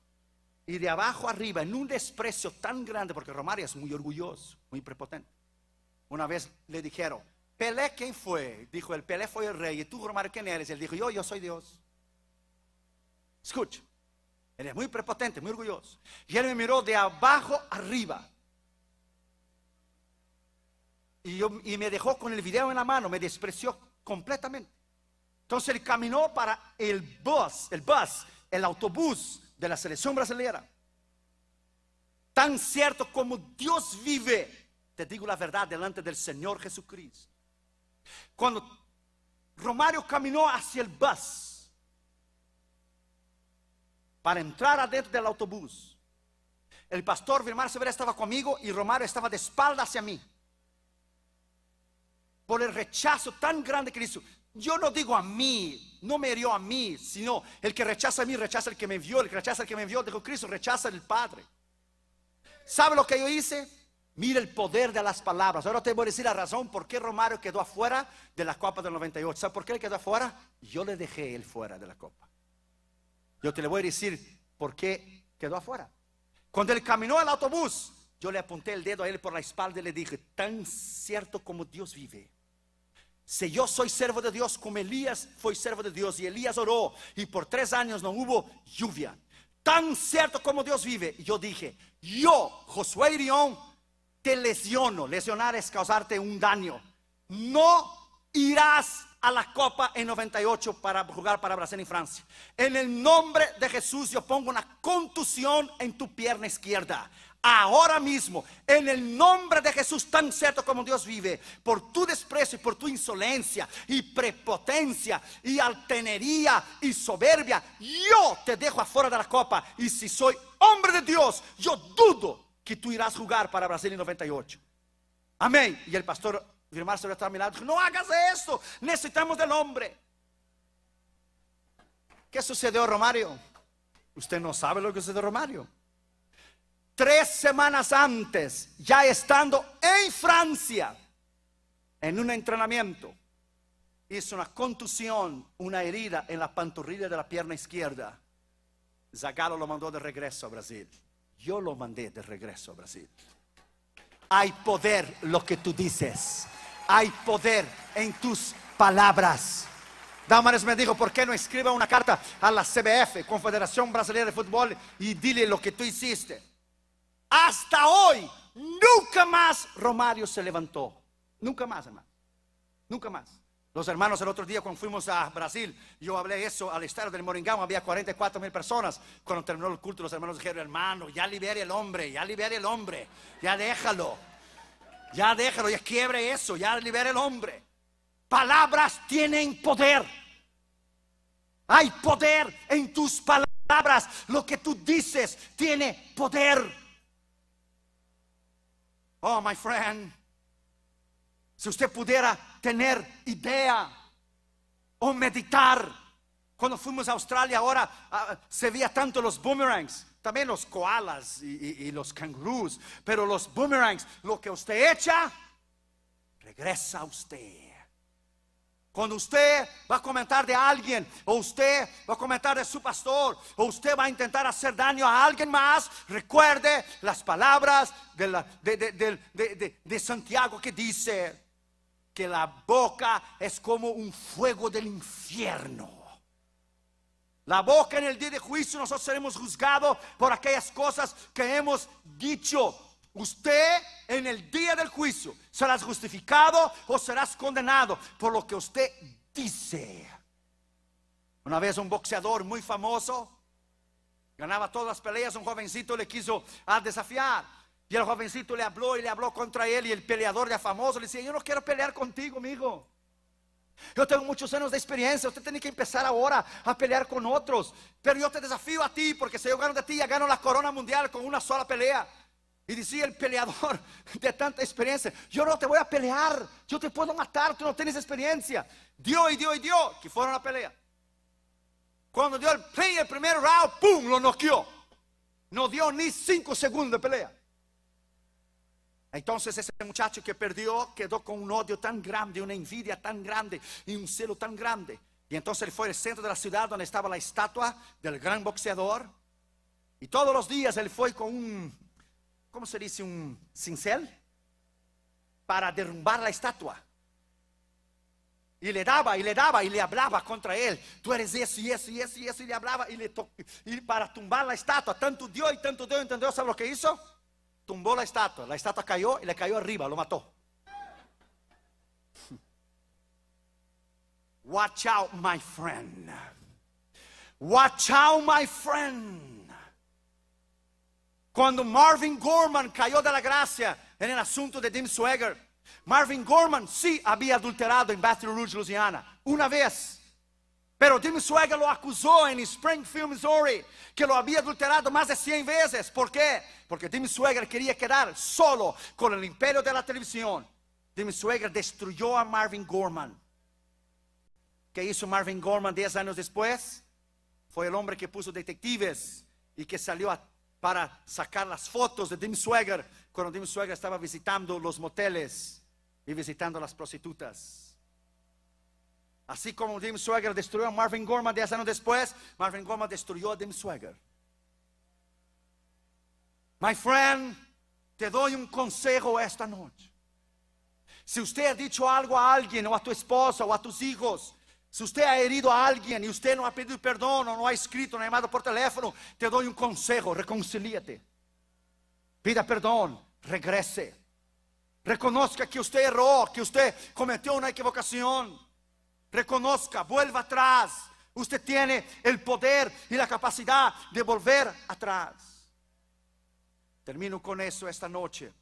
y de abajo arriba, en un desprecio tan grande, porque Romario es muy orgulloso, muy prepotente. Una vez le dijeron, Pelé, ¿quién fue? Dijo, el Pelé fue el rey. ¿Y tú, Romario, quién eres? Él dijo, yo, yo soy Dios. Escucha, él es muy prepotente, muy orgulloso. Y él me miró de abajo arriba. Y, yo, y me dejó con el video en la mano, me despreció completamente. Entonces él caminó para el bus, el bus, el autobús de la selección brasileña Tan cierto como Dios vive, te digo la verdad delante del Señor Jesucristo. Cuando Romario caminó hacia el bus para entrar adentro del autobús, el pastor Vilmar Severa estaba conmigo y Romario estaba de espalda hacia mí. Por el rechazo tan grande que hizo, yo no digo a mí, no me hirió a mí, sino el que rechaza a mí, rechaza el que me envió, el que rechaza el que me envió, dijo Cristo, rechaza el Padre. ¿Sabe lo que yo hice? Mira el poder de las palabras. Ahora te voy a decir la razón por qué Romario quedó afuera de la Copa del 98. ¿Sabe por qué él quedó afuera? Yo le dejé él fuera de la Copa. Yo te le voy a decir por qué quedó afuera. Cuando él caminó al autobús, yo le apunté el dedo a él por la espalda y le dije, tan cierto como Dios vive, si yo soy servo de Dios, como Elías fue servo de Dios, y Elías oró, y por tres años no hubo lluvia, tan cierto como Dios vive, yo dije, yo, Josué Irión, te lesiono. Lesionar es causarte un daño. No irás a la Copa en 98 para jugar para Brasil y Francia. En el nombre de Jesús yo pongo una contusión en tu pierna izquierda ahora mismo, en el nombre de Jesús, tan cierto como Dios vive, por tu desprecio y por tu insolencia y prepotencia y altenería y soberbia, yo te dejo afuera de la copa. Y si soy hombre de Dios, yo dudo que tú irás a jugar para Brasil en 98. Amén. Y el pastor Virmar se está mirando, dijo, no hagas eso necesitamos del hombre. ¿Qué sucedió, Romario? Usted no sabe lo que sucedió, Romario tres semanas antes, ya estando en Francia, en un entrenamiento, hizo una contusión, una herida en la pantorrilla de la pierna izquierda. Zagallo lo mandó de regreso a Brasil. Yo lo mandé de regreso a Brasil. Hay poder lo que tú dices. Hay poder en tus palabras. Damares me dijo, ¿por qué no escriba una carta a la CBF, Confederación Brasileña de Fútbol, y dile lo que tú hiciste? Hasta hoy, nunca más Romario se levantó. Nunca más, hermano. Nunca más. Los hermanos, el otro día cuando fuimos a Brasil, yo hablé eso al estado del Moringa había 44 mil personas. Cuando terminó el culto, los hermanos dijeron, hermano, ya libere el hombre, ya libere el hombre, ya déjalo, ya déjalo, ya quiebre eso, ya libere el hombre. Palabras tienen poder. Hay poder en tus palabras. Lo que tú dices tiene poder. Oh, my friend. Si usted pudiera tener idea o meditar. Cuando fuimos a Australia ahora ah, se veía tanto los boomerangs, también los koalas y, los kangaroos pero los boomerangs, lo que usted echa, regresa a usted. Cuando usted va a comentar de alguien, o usted va a comentar de su pastor, o usted va a intentar hacer daño a alguien más, recuerde las palabras de, Santiago que dice que la boca es como un fuego del infierno. La boca en el día de juicio nosotros seremos juzgados por aquellas cosas que hemos dicho Usted en el día del juicio serás justificado o serás condenado por lo que usted dice. Una vez un boxeador muy famoso ganaba todas las peleas, un jovencito le quiso a ah, desafiar. Y el jovencito le habló y le habló contra él y el peleador ya famoso le decía, yo no quiero pelear contigo, amigo. Yo tengo muchos años de experiencia, usted tiene que empezar ahora a pelear con otros. Pero yo te desafío a ti, porque si yo gano de ti, ya gano la corona mundial con una sola pelea. Y decía el peleador de tanta experiencia, yo no te voy a pelear, yo te puedo matar, tú no tienes experiencia. Dio y dio y dio, que fueron a la pelea. Cuando dio el el primer round, ¡pum! Lo noqueó. No dio ni cinco segundos de pelea. Entonces ese muchacho que perdió quedó con un odio tan grande, una envidia tan grande y un celo tan grande. Y entonces él fue al centro de la ciudad donde estaba la estatua del gran boxeador. Y todos los días él fue con un se dice? Un cincel para derrumbar la estatua. Y le daba, y le daba, y le hablaba contra él. Tú eres eso, y eso, y eso, y eso. Y le hablaba, y, le y para tumbar la estatua. Tanto dio y tanto dio, ¿entendió? ¿Sabe lo que hizo? Tumbó la estatua. La estatua cayó y le cayó arriba, lo mató. Watch out, my friend. Watch out, my friend. Cuando Marvin Gorman cayó de la gracia en el asunto de Tim Swagger, Marvin Gorman sí había adulterado en Baton Rouge, Louisiana, una vez. Pero Tim Swagger lo acusó en Springfield, Missouri, que lo había adulterado más de 100 veces. ¿Por qué? Porque Tim Swagger quería quedar solo con el imperio de la televisión. Tim Swagger destruyó a Marvin Gorman. ¿Qué hizo Marvin Gorman 10 años después? Fue el hombre que puso detectives y que salió a para sacar las fotos de Dim Swagger cuando Dim Swagger estaba visitando los moteles y visitando las prostitutas. Así como Dim Swagger destruyó a Marvin Gorman diez años después, Marvin Gorman destruyó a Dim Swagger. My friend, te doy un consejo esta noche. Si usted ha dicho algo a alguien o a tu esposa o a tus hijos si usted ha herido a alguien y usted no ha pedido perdón o no ha escrito, no ha llamado por teléfono, te doy un consejo, reconcíliate Pida perdón, regrese. Reconozca que usted erró, que usted cometió una equivocación. Reconozca, vuelva atrás. Usted tiene el poder y la capacidad de volver atrás. Termino con eso esta noche.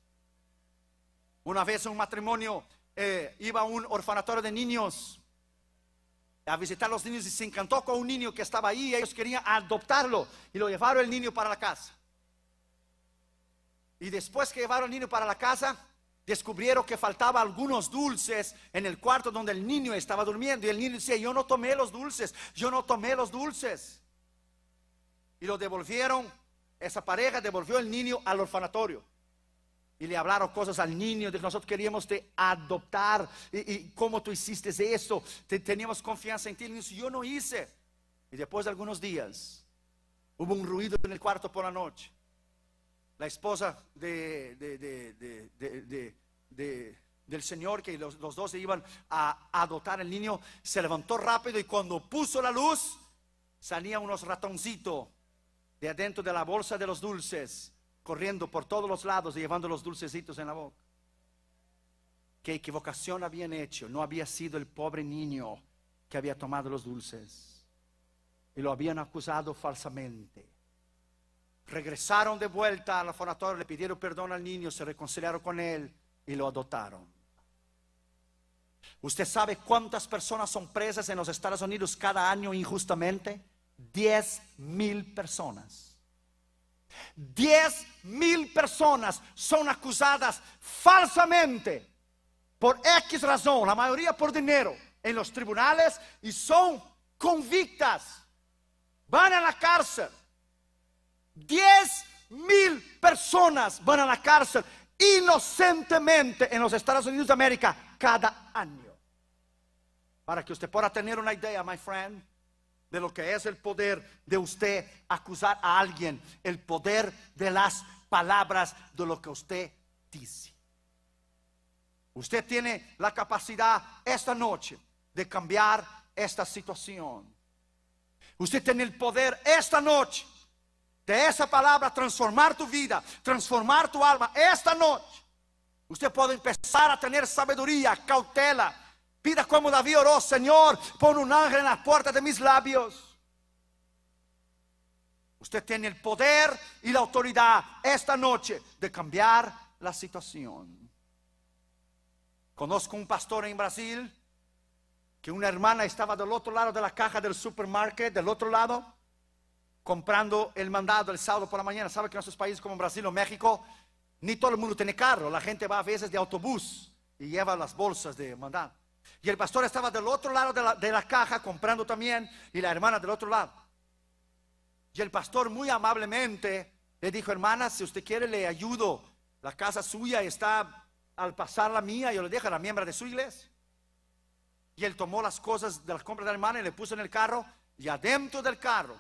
Una vez en un matrimonio eh, iba a un orfanatorio de niños a visitar a los niños y se encantó con un niño que estaba ahí. Y ellos querían adoptarlo y lo llevaron el niño para la casa. Y después que llevaron el niño para la casa, descubrieron que faltaba algunos dulces en el cuarto donde el niño estaba durmiendo. Y el niño decía, yo no tomé los dulces, yo no tomé los dulces. Y lo devolvieron, esa pareja devolvió el niño al orfanatorio. Y le hablaron cosas al niño de nosotros queríamos te adoptar y, y cómo tú hiciste eso. Te, teníamos confianza en ti. Y yo no hice. Y después de algunos días hubo un ruido en el cuarto por la noche. La esposa de, del Señor, que los, dos iban a adoptar al niño, se levantó rápido y cuando puso la luz, salían unos ratoncitos de adentro de la bolsa de los dulces corriendo por todos los lados y llevando los dulcecitos en la boca. ¿Qué equivocación habían hecho? No había sido el pobre niño que había tomado los dulces y lo habían acusado falsamente. Regresaron de vuelta a la foratoria le pidieron perdón al niño, se reconciliaron con él y lo adoptaron. ¿Usted sabe cuántas personas son presas en los Estados Unidos cada año injustamente? 10 mil personas. 10 mil personas son acusadas falsamente por X razón, la mayoría por dinero, en los tribunales y son convictas. Van a la cárcel. 10 mil personas van a la cárcel inocentemente en los Estados Unidos de América cada año. Para que usted pueda tener una idea, my friend, de lo que es el poder de usted acusar a alguien, el poder de las palabras, de lo que usted dice. Usted tiene la capacidad esta noche de cambiar esta situación. Usted tiene el poder esta noche de esa palabra transformar tu vida, transformar tu alma esta noche. Usted puede empezar a tener sabiduría, cautela, Pida como David oró, Señor, pon un ángel en la puerta de mis labios. Usted tiene el poder y la autoridad esta noche de cambiar la situación. Conozco un pastor en Brasil que una hermana estaba del otro lado de la caja del supermercado, del otro lado, comprando el mandado el sábado por la mañana. Sabe que en esos países como Brasil o México, ni todo el mundo tiene carro, la gente va a veces de autobús y lleva las bolsas de mandado. Y el pastor estaba del otro lado de la, caja comprando también y la hermana del otro lado. Y el pastor muy amablemente le dijo, hermana, si usted quiere le ayudo. La casa suya está al pasar la mía, yo le dejo a la miembro de su iglesia. Y él tomó las cosas de las compras de la hermana y le puso en el carro. Y adentro del carro,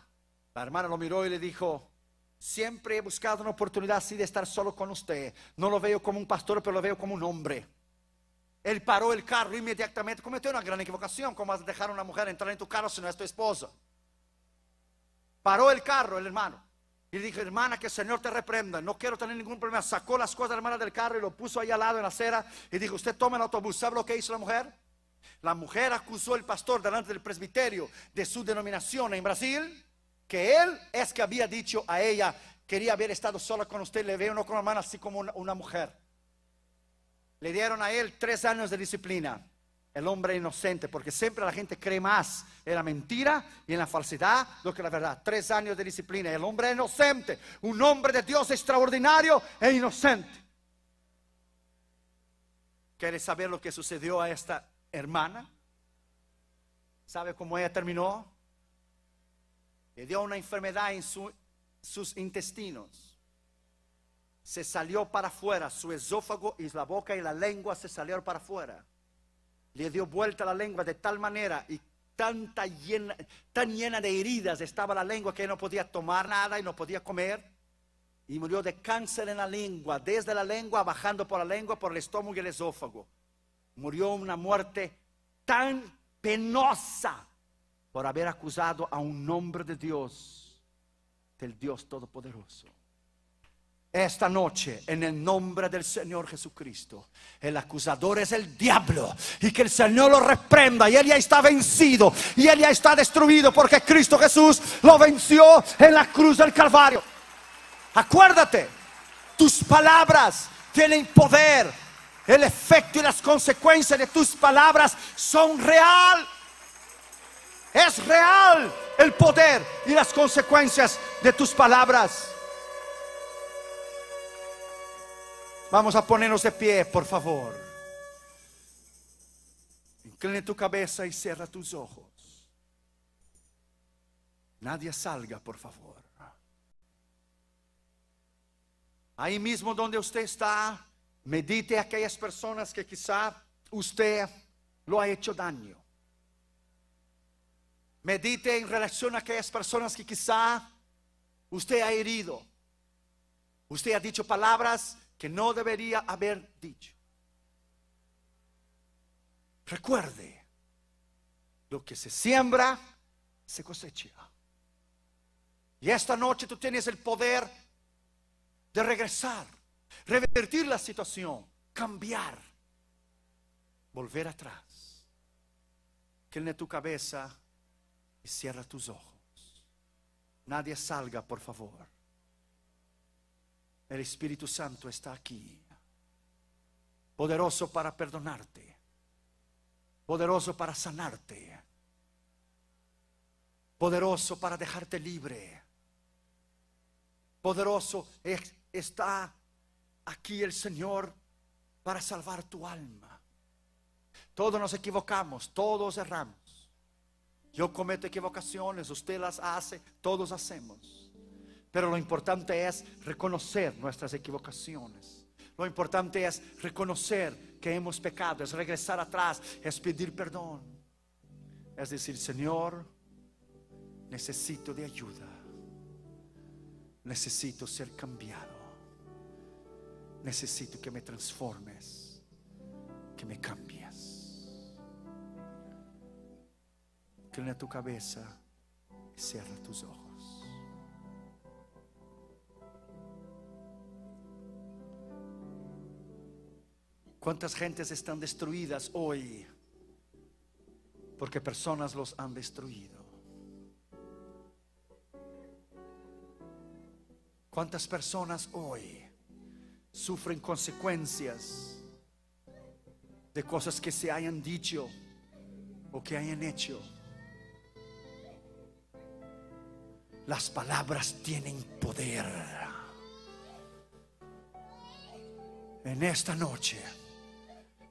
la hermana lo miró y le dijo, siempre he buscado una oportunidad así de estar solo con usted. No lo veo como un pastor, pero lo veo como un hombre. Él paró el carro inmediatamente. Cometió una gran equivocación. Como vas a dejar a una mujer entrar en tu carro si no es tu esposa? Paró el carro el hermano. Y dijo, hermana, que el Señor te reprenda. No quiero tener ningún problema. Sacó las cosas, hermana, del carro y lo puso ahí al lado en la acera. Y dijo, usted toma el autobús. ¿Sabe lo que hizo la mujer? La mujer acusó al pastor delante del presbiterio de su denominación en Brasil. Que él es que había dicho a ella, quería haber estado sola con usted. Le veo no con la hermana, así como una mujer. Le dieron a él tres años de disciplina. El hombre inocente, porque siempre la gente cree más en la mentira y en la falsedad lo que la verdad. Tres años de disciplina. El hombre inocente, un hombre de Dios extraordinario e inocente. ¿Quieres saber lo que sucedió a esta hermana? ¿Sabe cómo ella terminó? Le dio una enfermedad en sus intestinos se salió para afuera, su esófago y la boca y la lengua se salieron para afuera. Le dio vuelta la lengua de tal manera y tanta llena, tan llena de heridas estaba la lengua que no podía tomar nada y no podía comer. Y murió de cáncer en la lengua, desde la lengua, bajando por la lengua, por el estómago y el esófago. Murió una muerte tan penosa por haber acusado a un nombre de Dios, del Dios Todopoderoso. Esta noche, en el nombre del Señor Jesucristo, el acusador es el diablo y que el Señor lo reprenda y él ya está vencido y él ya está destruido porque Cristo Jesús lo venció en la cruz del Calvario. Acuérdate, tus palabras tienen poder, el efecto y las consecuencias de tus palabras son real. Es real el poder y las consecuencias de tus palabras. Vamos a ponernos de pie, por favor. Incline tu cabeza y cierra tus ojos. Nadie salga, por favor. Ahí mismo donde usted está, medite aquellas personas que quizá usted lo ha hecho daño. Medite en relación a aquellas personas que quizá usted ha herido. Usted ha dicho palabras que no debería haber dicho. Recuerde, lo que se siembra, se cosecha. Y esta noche tú tienes el poder de regresar, revertir la situación, cambiar, volver atrás. en tu cabeza y cierra tus ojos. Nadie salga, por favor. El Espíritu Santo está aquí, poderoso para perdonarte, poderoso para sanarte, poderoso para dejarte libre, poderoso está aquí el Señor para salvar tu alma. Todos nos equivocamos, todos erramos. Yo cometo equivocaciones, usted las hace, todos hacemos. Pero lo importante es reconocer nuestras equivocaciones. Lo importante es reconocer que hemos pecado, es regresar atrás, es pedir perdón. Es decir, Señor, necesito de ayuda. Necesito ser cambiado. Necesito que me transformes, que me cambies. a tu cabeza y cierra tus ojos. ¿Cuántas gentes están destruidas hoy? Porque personas los han destruido. ¿Cuántas personas hoy sufren consecuencias de cosas que se hayan dicho o que hayan hecho? Las palabras tienen poder. En esta noche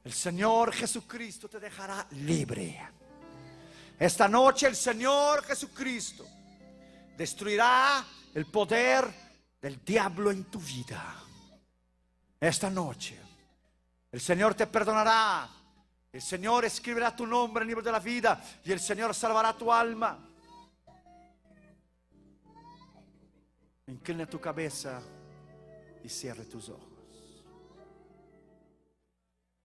el Señor Jesucristo te dejará libre. Esta noche el Señor Jesucristo destruirá el poder del diablo en tu vida. Esta noche el Señor te perdonará. El Señor escribirá tu nombre en el libro de la vida y el Señor salvará tu alma. Inclina tu cabeza y cierre tus ojos.